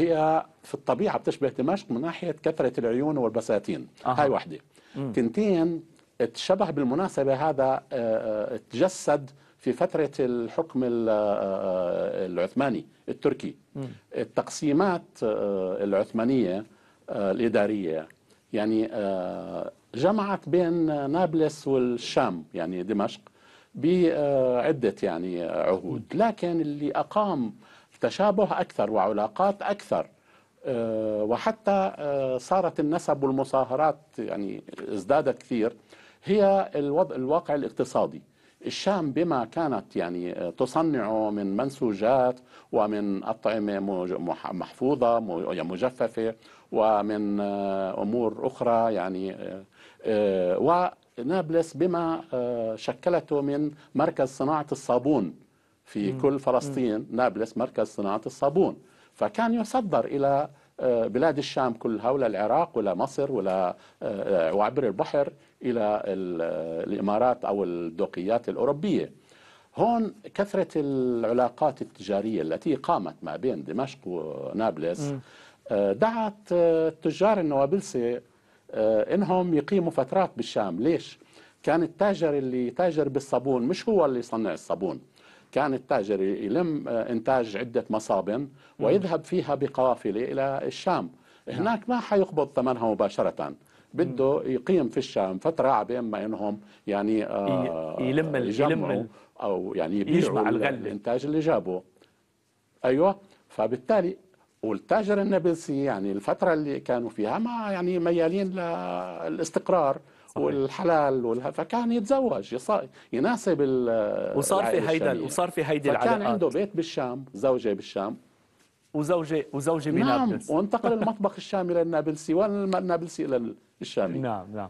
هي في الطبيعه بتشبه دمشق من ناحيه كثره العيون والبساتين أه. هاي واحده تنتين تشبه بالمناسبه هذا آه، آه، تجسد في فترة الحكم آه، العثماني التركي م. التقسيمات العثمانية الإدارية يعني جمعت بين نابلس والشام يعني دمشق بعدة يعني عهود لكن اللي أقام تشابه أكثر وعلاقات أكثر آه، وحتى آه، صارت النسب والمصاهرات يعني ازدادت كثير هي الوضع الواقع الاقتصادي الشام بما كانت يعني آه، تصنعه من منسوجات ومن أطعمة محفوظة يعني مجففة ومن أمور أخرى يعني ونابلس بما شكلته من مركز صناعة الصابون في مم. كل فلسطين مم. نابلس مركز صناعة الصابون فكان يصدر إلى آه، بلاد الشام كلها ولا العراق ولا مصر ولا آه، وعبر البحر إلى آه، الإمارات أو الدوقيات الأوروبية هون كثرة العلاقات التجارية التي قامت ما بين دمشق ونابلس دعت التجار النوابلسة إنهم يقيموا فترات بالشام ليش؟ كان التاجر اللي تاجر بالصابون مش هو اللي صنع الصابون كان التاجر يلم آه، إنتاج عدة مصابن ويذهب فيها بقوافله إلى الشام نعم. هناك ما حيقبض ثمنها مباشرة بده يقيم في الشام فترة على ما إنهم يعني آه، يلم يلم أو يعني يبيعوا الإنتاج اللي جابه أيوة فبالتالي والتاجر النابلسي يعني الفترة اللي كانوا فيها ما يعني ميالين للاستقرار والحلال والها فكان يتزوج يصار يناسب وصار في هيدا وصار في هيدي العلاقات فكان عنده بيت بالشام زوجه بالشام وزوجه وزوجه بنابلس نعم وانتقل المطبخ الشامي للنابلسي والنابلسي الى الشامي نعم نعم